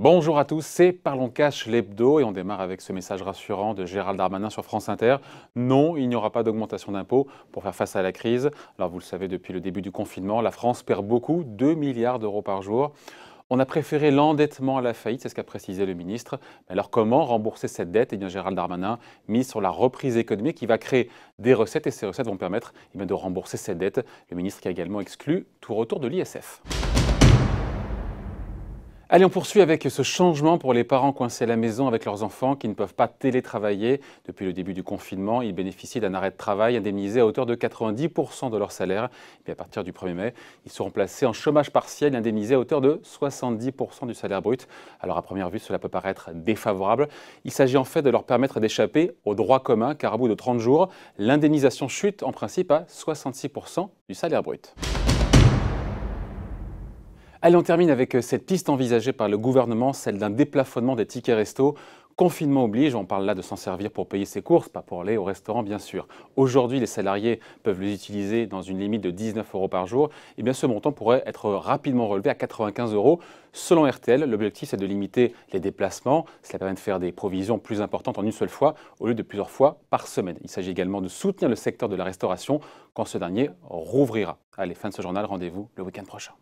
Bonjour à tous, c'est Parlons Cash l'hebdo et on démarre avec ce message rassurant de Gérald Darmanin sur France Inter. Non, il n'y aura pas d'augmentation d'impôts pour faire face à la crise. Alors vous le savez, depuis le début du confinement, la France perd beaucoup, 2 milliards d'euros par jour. On a préféré l'endettement à la faillite, c'est ce qu'a précisé le ministre. alors comment rembourser cette dette Eh bien Gérald Darmanin mise sur la reprise économique qui va créer des recettes et ces recettes vont permettre eh de rembourser cette dette. Le ministre qui a également exclu tout retour de l'ISF. Allez, on poursuit avec ce changement pour les parents coincés à la maison avec leurs enfants qui ne peuvent pas télétravailler. Depuis le début du confinement, ils bénéficient d'un arrêt de travail indemnisé à hauteur de 90% de leur salaire. Et à partir du 1er mai, ils seront placés en chômage partiel indemnisé à hauteur de 70% du salaire brut. Alors à première vue, cela peut paraître défavorable. Il s'agit en fait de leur permettre d'échapper au droit commun car à bout de 30 jours, l'indemnisation chute en principe à 66% du salaire brut. Allez, on termine avec euh, cette piste envisagée par le gouvernement, celle d'un déplafonnement des tickets resto. Confinement oblige, on parle là de s'en servir pour payer ses courses, pas pour aller au restaurant bien sûr. Aujourd'hui, les salariés peuvent les utiliser dans une limite de 19 euros par jour. Et eh bien, ce montant pourrait être rapidement relevé à 95 euros. Selon RTL, l'objectif c'est de limiter les déplacements. Cela permet de faire des provisions plus importantes en une seule fois au lieu de plusieurs fois par semaine. Il s'agit également de soutenir le secteur de la restauration quand ce dernier rouvrira. Allez, fin de ce journal, rendez-vous le week-end prochain.